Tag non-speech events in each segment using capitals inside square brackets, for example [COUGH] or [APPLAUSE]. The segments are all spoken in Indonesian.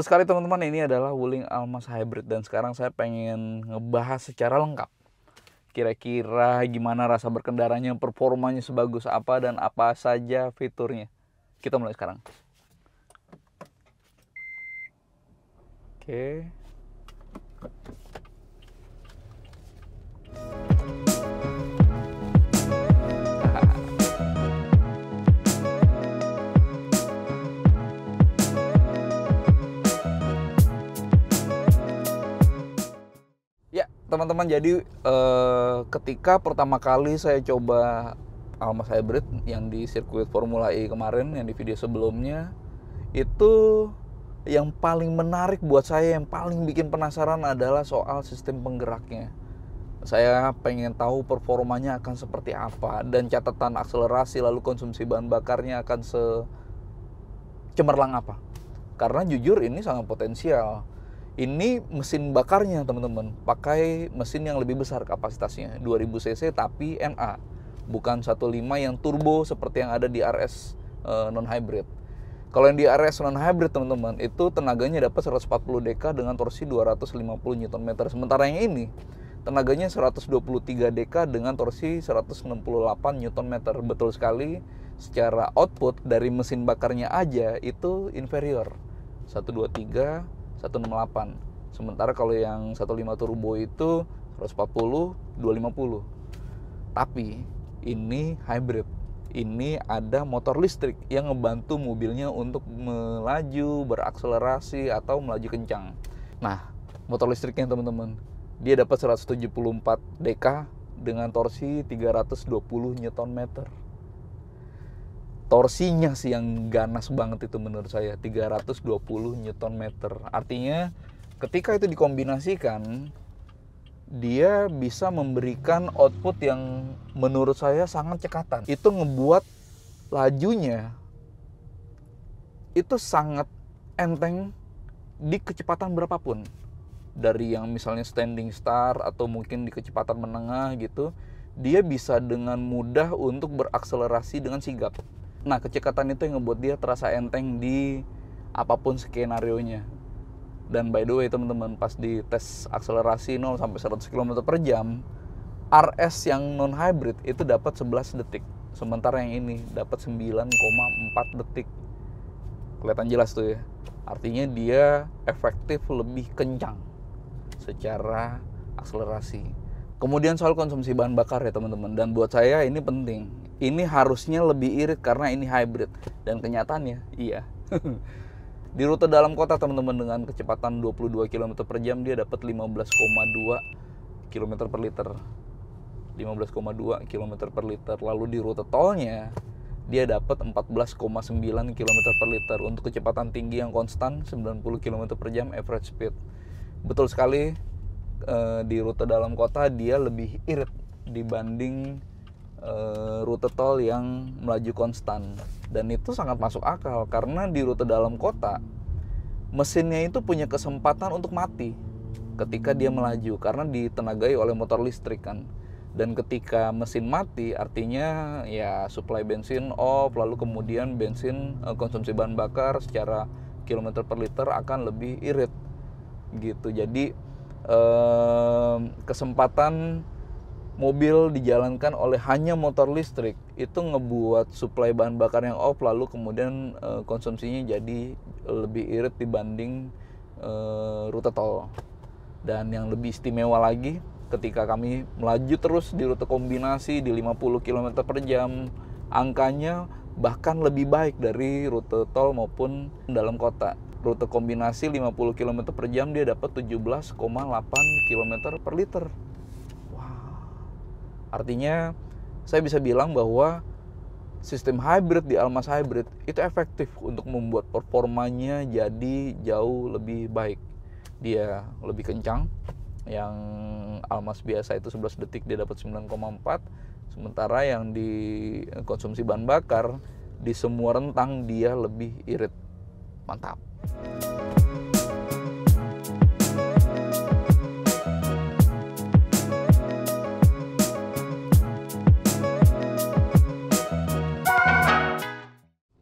Betul sekali teman-teman, ini adalah Wuling Almas Hybrid dan sekarang saya pengen ngebahas secara lengkap. Kira-kira gimana rasa berkendaranya, performanya sebagus apa dan apa saja fiturnya. Kita mulai sekarang. Oke. Okay. teman-teman jadi uh, ketika pertama kali saya coba Almas Hybrid yang di sirkuit Formula E kemarin yang di video sebelumnya itu yang paling menarik buat saya yang paling bikin penasaran adalah soal sistem penggeraknya saya pengen tahu performanya akan seperti apa dan catatan akselerasi lalu konsumsi bahan bakarnya akan se cemerlang apa karena jujur ini sangat potensial ini mesin bakarnya teman-teman pakai mesin yang lebih besar kapasitasnya 2000 cc tapi NA bukan 15 yang turbo seperti yang ada di RS e, eh, non hybrid kalau yang di RS non hybrid teman-teman itu tenaganya dapat 140 dk dengan torsi 250 Nm sementara yang ini tenaganya 123 dk dengan torsi 168 Nm betul sekali secara output dari mesin bakarnya aja itu inferior 123 168 sementara kalau yang 15 turbo itu 140 250 tapi ini hybrid ini ada motor listrik yang ngebantu mobilnya untuk melaju, berakselerasi atau melaju kencang. Nah, motor listriknya teman-teman, dia dapat 174 dk dengan torsi 320 Nm torsinya sih yang ganas banget itu menurut saya 320 newton meter artinya ketika itu dikombinasikan dia bisa memberikan output yang menurut saya sangat cekatan itu ngebuat lajunya itu sangat enteng di kecepatan berapapun dari yang misalnya standing start atau mungkin di kecepatan menengah gitu dia bisa dengan mudah untuk berakselerasi dengan sigap nah kecekatan itu yang ngebuat dia terasa enteng di apapun skenario nya dan by the way teman-teman pas di tes akselerasi 0 sampai 100 km per jam RS yang non hybrid itu dapat 11 detik sementara yang ini dapat 9,4 detik kelihatan jelas tuh ya artinya dia efektif lebih kencang secara akselerasi Kemudian soal konsumsi bahan bakar ya teman-teman dan buat saya ini penting. Ini harusnya lebih irit karena ini hybrid dan kenyataannya iya. [LAUGHS] Di rute dalam kota teman-teman dengan kecepatan 22 km per jam dia dapat 15,2 km per liter. 15,2 km per liter. Lalu di rute tolnya dia dapat 14,9 km per liter untuk kecepatan tinggi yang konstan 90 km per jam average speed. Betul sekali Eh, di rute dalam kota dia lebih irit dibanding uh, rute tol yang melaju konstan dan itu sangat masuk akal karena di rute dalam kota mesinnya itu punya kesempatan untuk mati ketika dia melaju karena ditenagai oleh motor listrik kan dan ketika mesin mati artinya ya supply bensin off lalu kemudian bensin eh, konsumsi bahan bakar secara kilometer per liter akan lebih irit gitu jadi eh, kesempatan mobil dijalankan oleh hanya motor listrik itu ngebuat suplai bahan bakar yang off lalu kemudian eh, konsumsinya jadi lebih irit dibanding eh, rute tol dan yang lebih istimewa lagi ketika kami melaju terus di rute kombinasi di 50 km per jam angkanya bahkan lebih baik dari rute tol maupun dalam kota rute kombinasi 50 km per jam dia dapat 17,8 km per liter. Artinya saya bisa bilang bahwa sistem hybrid di Almas Hybrid itu efektif untuk membuat performanya jadi jauh lebih baik. Dia lebih kencang, yang Almas biasa itu 11 detik dia dapat 9,4, sementara yang di konsumsi bahan bakar di semua rentang dia lebih irit. Mantap.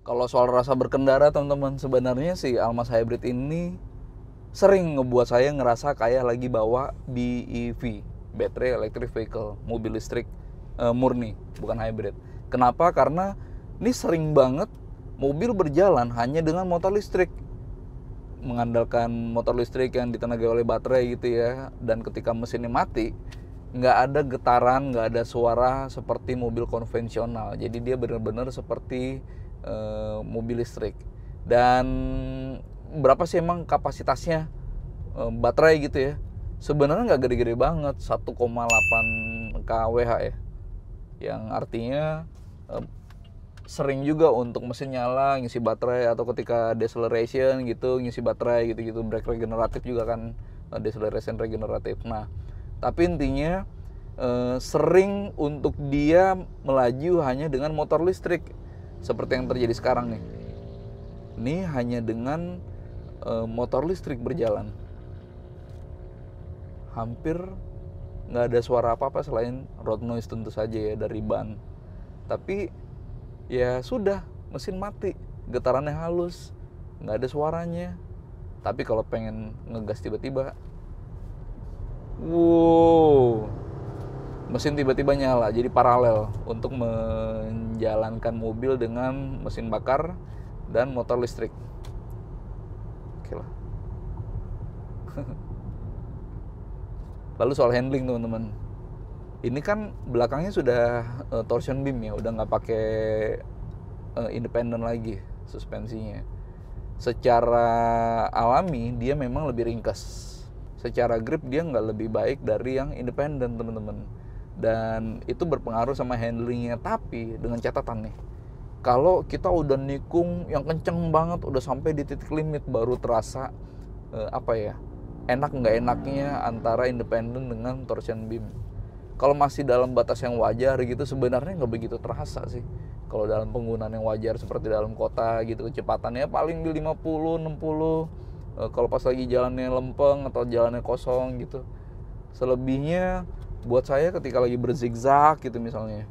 Kalau soal rasa berkendara teman-teman sebenarnya si Almas Hybrid ini sering ngebuat saya ngerasa kayak lagi bawa BEV, battery electric vehicle, mobil listrik e, murni, bukan hybrid. Kenapa? Karena ini sering banget mobil berjalan hanya dengan motor listrik mengandalkan motor listrik yang ditenagai oleh baterai gitu ya dan ketika mesinnya mati nggak ada getaran nggak ada suara seperti mobil konvensional jadi dia benar-benar seperti e, mobil listrik dan berapa sih emang kapasitasnya e, baterai gitu ya sebenarnya nggak gede-gede banget 1,8 kWh ya yang artinya e, sering juga untuk mesin nyala ngisi baterai atau ketika deceleration gitu ngisi baterai gitu-gitu brake regeneratif juga kan eh, deceleration regeneratif nah tapi intinya eh, sering untuk dia melaju hanya dengan motor listrik seperti yang terjadi sekarang nih ini hanya dengan eh, motor listrik berjalan hampir nggak ada suara apa-apa selain road noise tentu saja ya dari ban tapi ya sudah mesin mati getarannya halus nggak ada suaranya tapi kalau pengen ngegas tiba-tiba wow mesin tiba-tiba nyala jadi paralel untuk menjalankan mobil dengan mesin bakar dan motor listrik oke lah [LAUGHS] lalu soal handling teman-teman ini kan belakangnya sudah uh, torsion beam ya udah nggak pakai uh, eh, independen lagi suspensinya secara alami dia memang lebih ringkas secara grip dia nggak lebih baik dari yang independen teman-teman dan itu berpengaruh sama handlingnya tapi dengan catatan nih kalau kita udah nikung yang kenceng banget udah sampai di titik limit baru terasa uh, apa ya enak nggak enaknya antara independen dengan torsion beam kalau masih dalam batas yang wajar gitu sebenarnya nggak begitu terasa sih kalau dalam penggunaan yang wajar seperti dalam kota gitu kecepatannya paling di 50 60 eh, kalau pas lagi jalannya lempeng atau jalannya kosong gitu selebihnya buat saya ketika lagi berzigzag gitu misalnya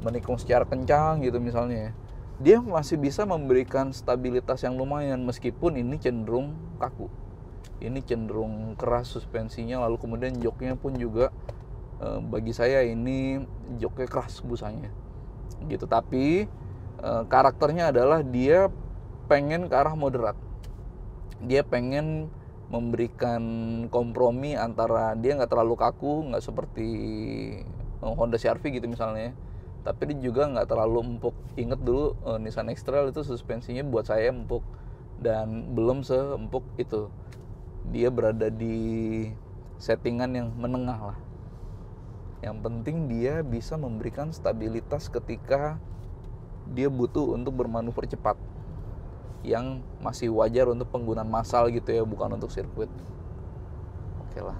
menikung secara kencang gitu misalnya dia masih bisa memberikan stabilitas yang lumayan meskipun ini cenderung kaku ini cenderung keras suspensinya lalu kemudian joknya pun juga Eh, bagi saya ini joknya keras busanya gitu tapi eh, karakternya adalah dia pengen ke arah moderat dia pengen memberikan kompromi antara dia nggak terlalu kaku nggak seperti eh, Honda CRV gitu misalnya ya. tapi dia juga nggak terlalu empuk inget dulu Nissan X-Trail itu suspensinya buat saya empuk dan belum seempuk itu dia berada di settingan yang menengah lah yang penting dia bisa memberikan stabilitas ketika dia butuh untuk bermanuver cepat yang masih wajar untuk penggunaan massal gitu ya, bukan untuk sirkuit. Oke lah.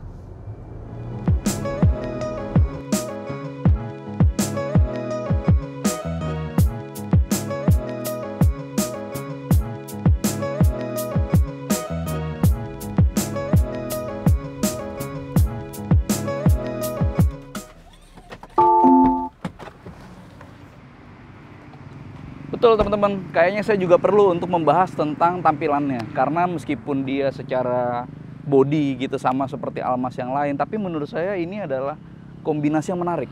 Betul teman-teman, kayaknya saya juga perlu untuk membahas tentang tampilannya karena meskipun dia secara body gitu sama seperti Almas yang lain, tapi menurut saya ini adalah kombinasi yang menarik.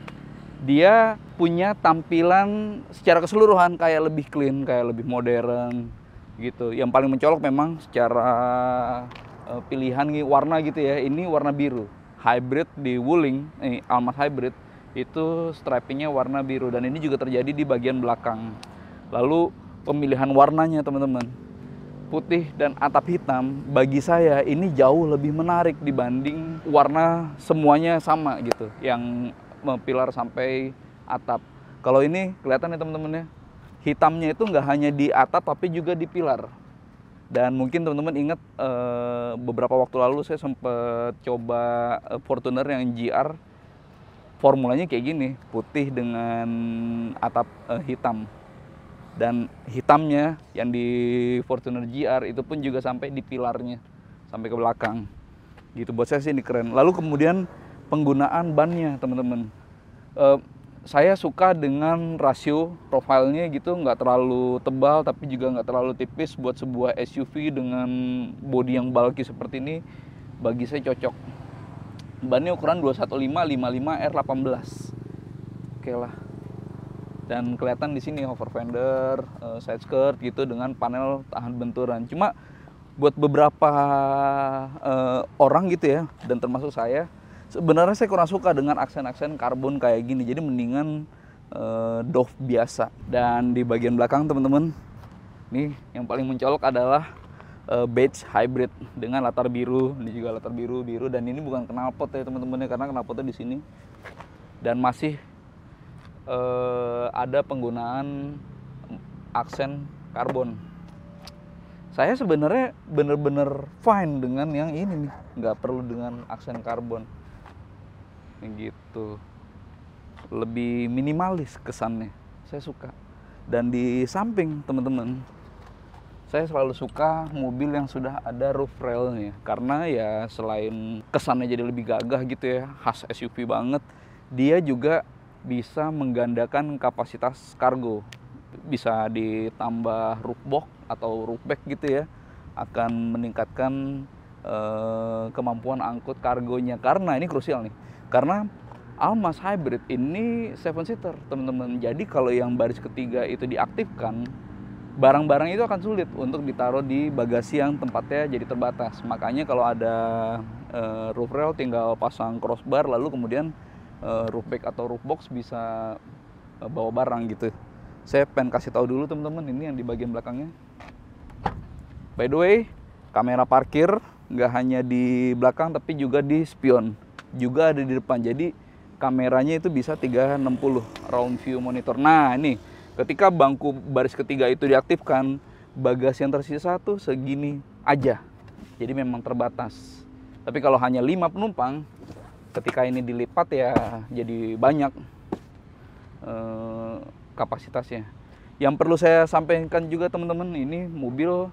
Dia punya tampilan secara keseluruhan kayak lebih clean, kayak lebih modern gitu. Yang paling mencolok memang secara uh, pilihan warna gitu ya. Ini warna biru. Hybrid di Wuling, eh, Almas Hybrid itu stripingnya warna biru dan ini juga terjadi di bagian belakang Lalu pemilihan warnanya teman-teman. Putih dan atap hitam bagi saya ini jauh lebih menarik dibanding warna semuanya sama gitu. Yang mempilar sampai atap. Kalau ini kelihatan ya teman-teman ya. Hitamnya itu nggak hanya di atap tapi juga di pilar. Dan mungkin teman-teman ingat eh, beberapa waktu lalu saya sempat coba eh, Fortuner yang GR formulanya kayak gini, putih dengan atap eh, hitam dan hitamnya yang di Fortuner GR itu pun juga sampai di pilarnya sampai ke belakang gitu buat saya sih ini keren lalu kemudian penggunaan bannya teman-teman uh, saya suka dengan rasio profilnya gitu nggak terlalu tebal tapi juga nggak terlalu tipis buat sebuah SUV dengan bodi yang bulky seperti ini bagi saya cocok bannya ukuran 215 55 R18 oke okay lah dan kelihatan di sini hover fender, eh, side skirt gitu dengan panel tahan benturan. Cuma buat beberapa uh, orang gitu ya dan termasuk saya sebenarnya saya kurang suka dengan aksen-aksen karbon kayak gini. Jadi mendingan uh, eh, doff biasa. Dan di bagian belakang teman-teman, nih yang paling mencolok adalah uh, beige hybrid dengan latar biru, ini juga latar biru biru dan ini bukan knalpot ya teman-teman ya karena knalpotnya di sini dan masih eh, ada penggunaan aksen karbon. Saya sebenarnya bener-bener fine dengan yang ini nih, nggak perlu dengan aksen karbon. Gitu. Lebih minimalis kesannya. Saya suka. Dan di samping teman-teman, saya selalu suka mobil yang sudah ada roof railnya karena ya selain kesannya jadi lebih gagah gitu ya khas SUV banget dia juga bisa menggandakan kapasitas kargo bisa ditambah roof box atau roof bag gitu ya akan meningkatkan eh, kemampuan angkut kargonya karena ini krusial nih karena Almas Hybrid ini seven seater teman-teman jadi kalau yang baris ketiga itu diaktifkan barang-barang itu akan sulit untuk ditaruh di bagasi yang tempatnya jadi terbatas makanya kalau ada eh, roof rail tinggal pasang crossbar lalu kemudian uh, roof bag atau roof box bisa uh, bawa barang gitu. Saya pengen kasih tahu dulu teman-teman ini yang di bagian belakangnya. By the way, kamera parkir nggak hanya di belakang tapi juga di spion, juga ada di depan. Jadi kameranya itu bisa 360 round view monitor. Nah, ini ketika bangku baris ketiga itu diaktifkan, bagasi yang tersisa tuh segini aja. Jadi memang terbatas. Tapi kalau hanya 5 penumpang, ketika ini dilipat ya jadi banyak eh, kapasitasnya yang perlu saya sampaikan juga teman-teman ini mobil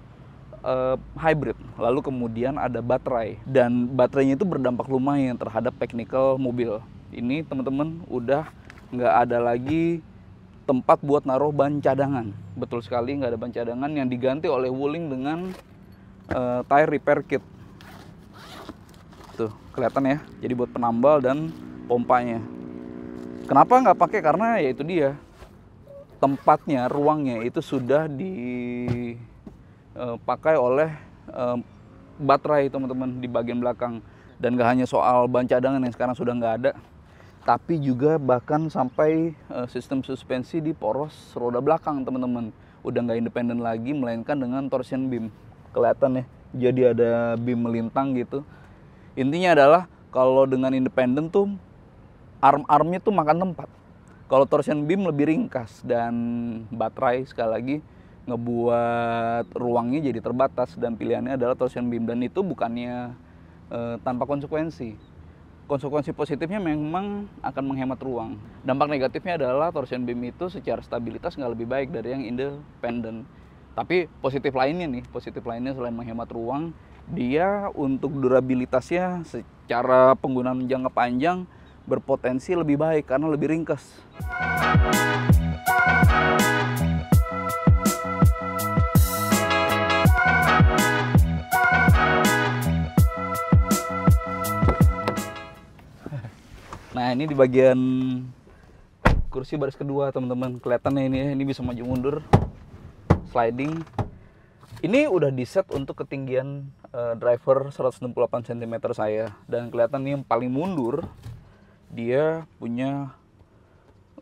eh, hybrid lalu kemudian ada baterai dan baterainya itu berdampak lumayan terhadap technical mobil ini teman-teman udah nggak ada lagi tempat buat naruh ban cadangan betul sekali nggak ada ban cadangan yang diganti oleh Wuling dengan eh, tire repair kit tuh gitu. kelihatan ya jadi buat penambal dan pompanya kenapa nggak pakai karena ya itu dia tempatnya ruangnya itu sudah dipakai eh, oleh eh, baterai teman-teman di bagian belakang dan gak hanya soal ban cadangan yang sekarang sudah nggak ada tapi juga bahkan sampai eh, sistem suspensi di poros roda belakang teman-teman udah nggak independen lagi melainkan dengan torsion beam kelihatan ya jadi ada beam melintang gitu Intinya adalah kalau dengan independen tuh arm-armnya tuh makan tempat. Kalau torsion beam lebih ringkas dan baterai sekali lagi ngebuat ruangnya jadi terbatas dan pilihannya adalah torsion beam dan itu bukannya e, tanpa konsekuensi. Konsekuensi positifnya memang akan menghemat ruang. Dampak negatifnya adalah torsion beam itu secara stabilitas nggak lebih baik dari yang independen. Tapi positif lainnya nih, positif lainnya selain menghemat ruang, dia untuk durabilitasnya secara penggunaan jangka panjang berpotensi lebih baik karena lebih ringkas. Nah ini di bagian kursi baris kedua teman-teman kelihatannya ini ini bisa maju mundur sliding ini udah di set untuk ketinggian Eh, driver 168 cm saya dan kelihatan nih yang paling mundur dia punya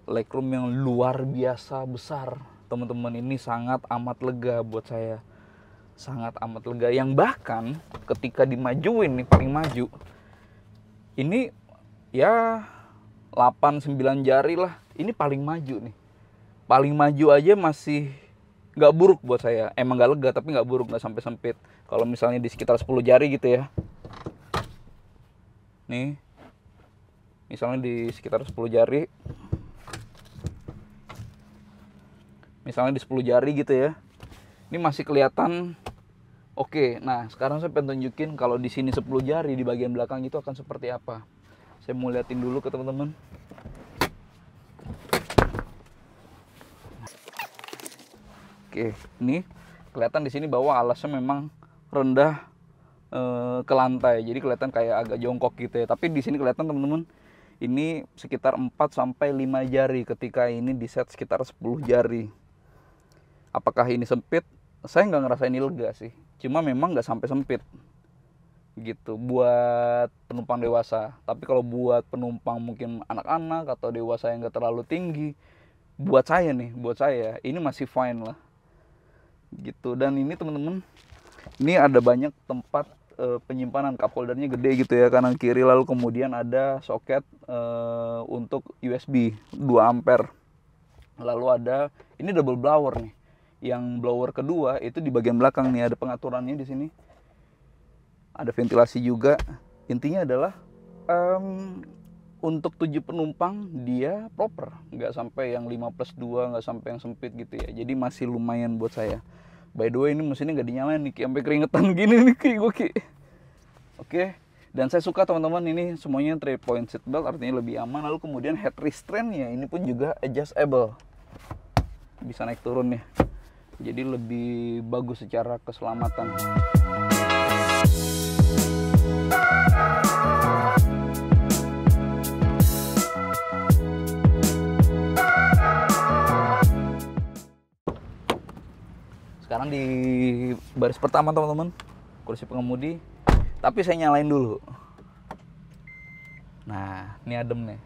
legroom yang luar biasa besar teman-teman ini sangat amat lega buat saya sangat amat lega yang bahkan ketika dimajuin nih paling maju ini ya 8 9 jari lah ini paling maju nih paling maju aja masih nggak buruk buat saya emang nggak lega tapi nggak buruk nggak sampai sempit kalau misalnya di sekitar 10 jari gitu ya nih misalnya di sekitar 10 jari misalnya di 10 jari gitu ya ini masih kelihatan oke nah sekarang saya pengen tunjukin kalau di sini 10 jari di bagian belakang itu akan seperti apa saya mau liatin dulu ke teman-teman Oke, ini kelihatan di sini bahwa alasnya memang rendah e, ke lantai. Jadi kelihatan kayak agak jongkok gitu ya. Tapi di sini kelihatan teman-teman ini sekitar 4 sampai 5 jari ketika ini di set sekitar 10 jari. Apakah ini sempit? Saya nggak ngerasa ini lega sih. Cuma memang nggak sampai sempit gitu buat penumpang dewasa. Tapi kalau buat penumpang mungkin anak-anak atau dewasa yang nggak terlalu tinggi, buat saya nih, buat saya ini masih fine lah gitu dan ini teman-teman ini ada banyak tempat e, penyimpanan cup holdernya gede gitu ya kanan kiri lalu kemudian ada soket e, untuk USB 2 ampere lalu ada ini double blower nih yang blower kedua itu di bagian belakang nih ada pengaturannya di sini ada ventilasi juga intinya adalah um, untuk tujuh penumpang dia proper nggak sampai yang 5 plus 2 nggak sampai yang sempit gitu ya jadi masih lumayan buat saya by the way ini mesinnya nggak dinyalain nih sampai keringetan [LAUGHS] gini nih kayak gue oke okay. dan saya suka teman-teman ini semuanya 3 point seat belt artinya lebih aman lalu kemudian head restraint ya ini pun juga adjustable bisa naik turun ya jadi lebih bagus secara keselamatan. sekarang di baris pertama teman-teman kursi pengemudi tapi saya nyalain dulu nah ini adem nih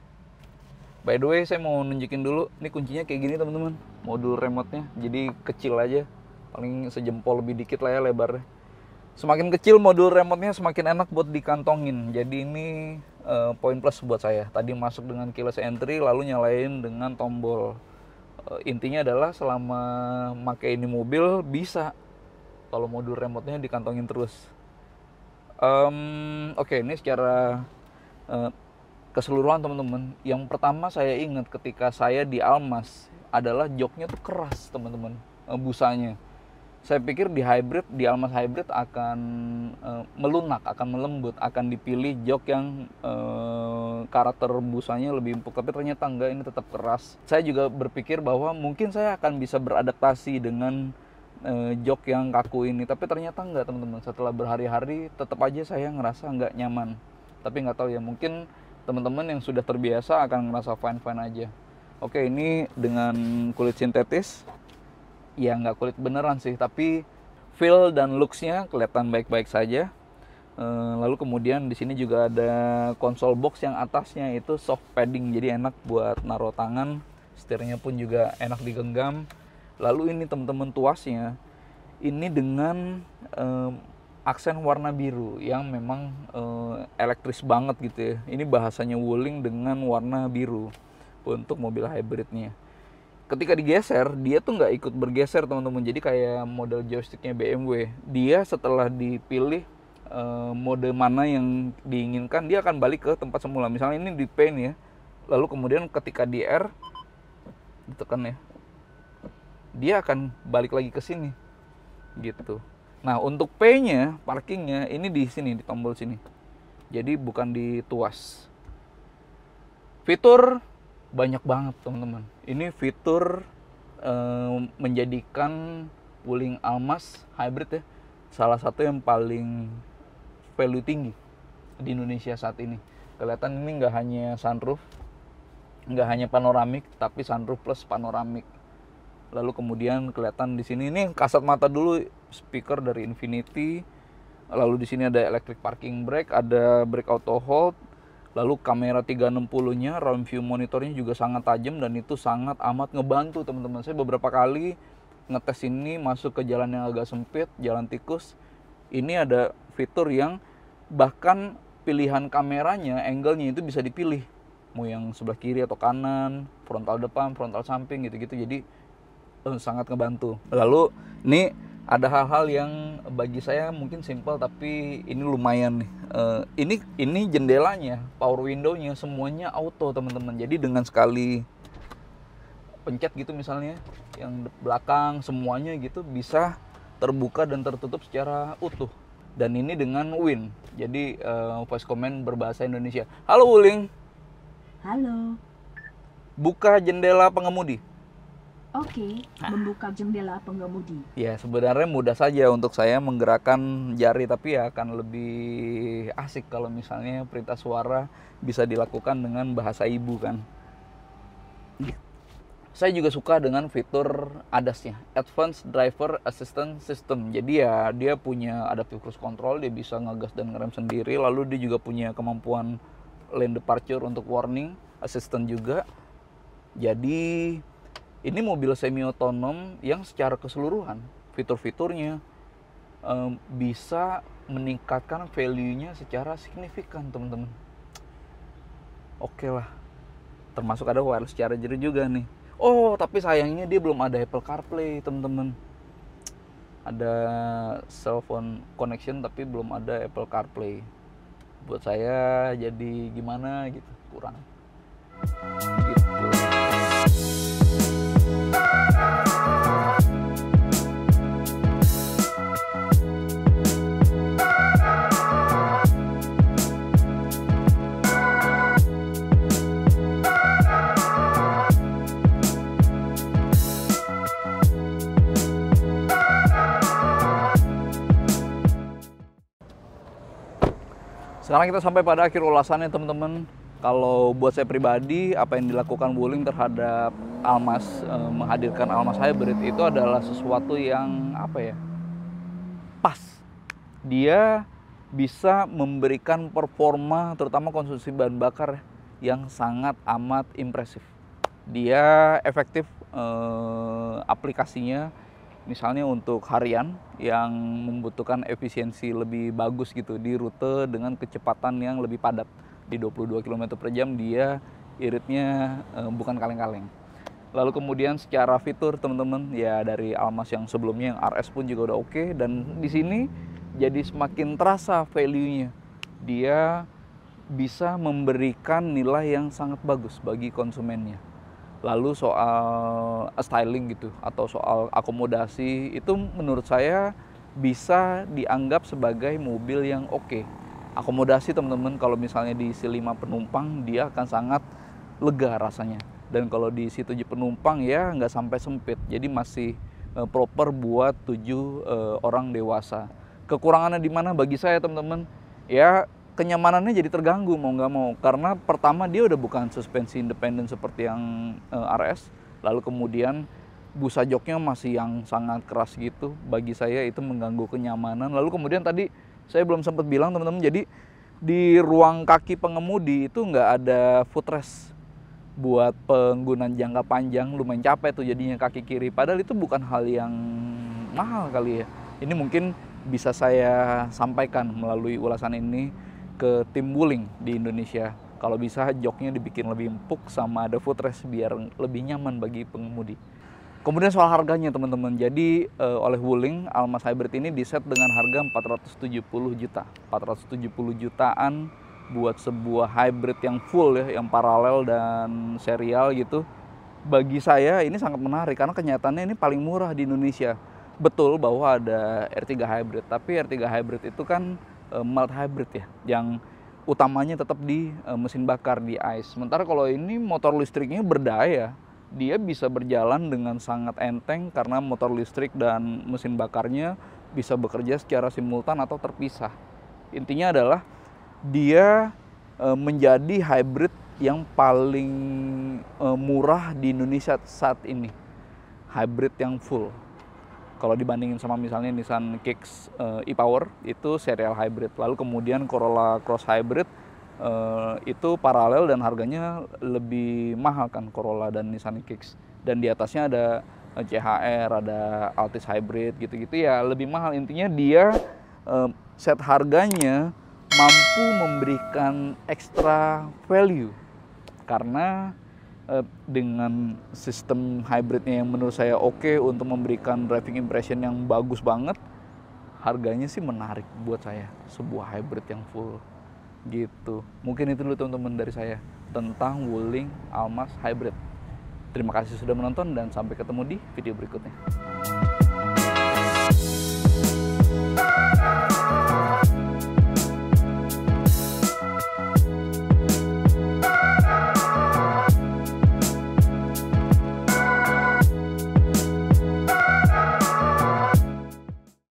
by the way saya mau nunjukin dulu ini kuncinya kayak gini teman-teman modul remote jadi kecil aja paling sejempol lebih dikit lah ya lebarnya semakin kecil modul remote semakin enak buat dikantongin jadi ini uh, poin plus buat saya tadi masuk dengan keyless entry lalu nyalain dengan tombol Eh, intinya adalah selama make ini mobil bisa kalau modul remote dikantongin terus. Um, Oke, okay, ini secara uh, keseluruhan teman-teman. Yang pertama saya ingat ketika saya di Almas adalah joknya tuh keras teman-teman, eh, busanya saya pikir di hybrid di Almas hybrid akan uh, melunak akan melembut akan dipilih jok yang uh, karakter busanya lebih empuk tapi ternyata enggak ini tetap keras saya juga berpikir bahwa mungkin saya akan bisa beradaptasi dengan uh, jok yang kaku ini tapi ternyata enggak teman-teman setelah berhari-hari tetap aja saya ngerasa enggak nyaman tapi enggak tahu ya mungkin teman-teman yang sudah terbiasa akan ngerasa fine fine aja oke ini dengan kulit sintetis ya nggak kulit beneran sih tapi feel dan looksnya kelihatan baik-baik saja eh, lalu kemudian di sini juga ada konsol box yang atasnya itu soft padding jadi enak buat naruh tangan setirnya pun juga enak digenggam lalu ini teman-teman tuasnya ini dengan um, aksen warna biru yang memang um, elektris banget gitu ya ini bahasanya Wuling dengan warna biru untuk mobil hybridnya ketika digeser dia tuh nggak ikut bergeser teman-teman jadi kayak model joysticknya BMW dia setelah dipilih eh, mode mana yang diinginkan dia akan balik ke tempat semula misalnya ini di P ya lalu kemudian ketika di R ditekan ya dia akan balik lagi ke sini gitu nah untuk P-nya parkingnya ini di sini di tombol sini jadi bukan di tuas fitur banyak banget teman-teman ini fitur e, menjadikan Wuling Almas hybrid ya salah satu yang paling value tinggi di Indonesia saat ini kelihatan ini nggak hanya sunroof nggak hanya panoramik tapi sunroof plus panoramik lalu kemudian kelihatan di sini ini kasat mata dulu speaker dari Infinity lalu di sini ada electric parking brake ada brake auto hold Lalu kamera 360-nya, round view monitornya juga sangat tajam dan itu sangat amat ngebantu teman-teman. Saya beberapa kali ngetes ini masuk ke jalan yang agak sempit, jalan tikus. Ini ada fitur yang bahkan pilihan kameranya, angle-nya itu bisa dipilih. Mau yang sebelah kiri atau kanan, frontal depan, frontal samping gitu-gitu. Jadi eh, sangat ngebantu. Lalu ini ada hal-hal yang bagi saya mungkin simpel tapi ini lumayan nih. Uh, ini ini jendelanya, power window-nya semuanya auto, teman-teman. Jadi dengan sekali pencet gitu misalnya yang belakang semuanya gitu bisa terbuka dan tertutup secara utuh. Dan ini dengan Win. Jadi uh, voice command berbahasa Indonesia. Halo Wuling. Halo. Buka jendela pengemudi. Oke, okay, ah. membuka jendela pengemudi. Ya, sebenarnya mudah saja untuk saya menggerakkan jari, tapi ya akan lebih asik kalau misalnya perintah suara bisa dilakukan dengan bahasa ibu kan. Saya juga suka dengan fitur ADAS-nya, Advanced Driver Assistance System. Jadi ya dia punya adaptive cruise control, dia bisa ngegas dan ngerem sendiri, lalu dia juga punya kemampuan lane departure untuk warning, assistant juga. Jadi ini mobil semi otonom yang secara keseluruhan fitur-fiturnya um, bisa meningkatkan value-nya secara signifikan teman-teman oke okay lah termasuk ada wireless charger juga nih oh tapi sayangnya dia belum ada Apple CarPlay teman-teman ada cellphone connection tapi belum ada Apple CarPlay buat saya jadi gimana gitu kurang gitu. Sekarang kita sampai pada akhir ulasannya teman-teman. Kalau buat saya pribadi, apa yang dilakukan Wuling terhadap Almas eh, menghadirkan Almas Hybrid itu adalah sesuatu yang apa ya? Pas. Dia bisa memberikan performa terutama konsumsi bahan bakar yang sangat amat impresif. Dia efektif eh, aplikasinya misalnya untuk harian yang membutuhkan efisiensi lebih bagus gitu di rute dengan kecepatan yang lebih padat di 22 km per jam dia iritnya eh, bukan kaleng-kaleng lalu kemudian secara fitur teman-teman ya dari Almas yang sebelumnya yang RS pun juga udah oke okay, dan di sini jadi semakin terasa value-nya dia bisa memberikan nilai yang sangat bagus bagi konsumennya lalu soal eh, styling gitu atau soal akomodasi itu menurut saya bisa dianggap sebagai mobil yang oke okay. akomodasi teman-teman kalau misalnya diisi 5 penumpang dia akan sangat lega rasanya dan kalau diisi 7 penumpang ya nggak sampai sempit jadi masih eh, proper buat 7 eh, orang dewasa kekurangannya di mana bagi saya teman-teman ya kenyamanannya jadi terganggu mau nggak mau karena pertama dia udah bukan suspensi independen seperti yang uh, eh, RS lalu kemudian busa joknya masih yang sangat keras gitu bagi saya itu mengganggu kenyamanan lalu kemudian tadi saya belum sempat bilang teman-teman jadi di ruang kaki pengemudi itu nggak ada footrest buat penggunaan jangka panjang lumayan capek tuh jadinya kaki kiri padahal itu bukan hal yang mahal kali ya ini mungkin bisa saya sampaikan melalui ulasan ini ke tim bowling di Indonesia. Kalau bisa joknya dibikin lebih empuk sama ada footrest biar lebih nyaman bagi pengemudi. Kemudian soal harganya teman-teman. Jadi eh, oleh Wuling Almas Hybrid ini diset dengan harga 470 juta. 470 jutaan buat sebuah hybrid yang full ya, yang paralel dan serial gitu. Bagi saya ini sangat menarik karena kenyataannya ini paling murah di Indonesia. Betul bahwa ada R3 hybrid, tapi R3 hybrid itu kan Eh, mild hybrid ya yang utamanya tetap di eh, mesin bakar di ICE. Sementara kalau ini motor listriknya berdaya, dia bisa berjalan dengan sangat enteng karena motor listrik dan mesin bakarnya bisa bekerja secara simultan atau terpisah. Intinya adalah dia eh, menjadi hybrid yang paling murah di Indonesia saat ini. Hybrid yang full. Kalau dibandingin sama misalnya Nissan Kicks uh, e-Power itu serial hybrid, lalu kemudian Corolla Cross Hybrid uh, itu paralel dan harganya lebih mahal kan Corolla dan Nissan Kicks. Dan di atasnya ada eh, CHR, ada Altis Hybrid gitu-gitu ya lebih mahal. Intinya dia uh, set harganya mampu memberikan extra value karena Eh, dengan sistem hybridnya yang menurut saya oke okay untuk memberikan driving impression yang bagus banget harganya sih menarik buat saya sebuah hybrid yang full gitu mungkin itu dulu teman-teman dari saya tentang Wuling Almas Hybrid terima kasih sudah menonton dan sampai ketemu di video berikutnya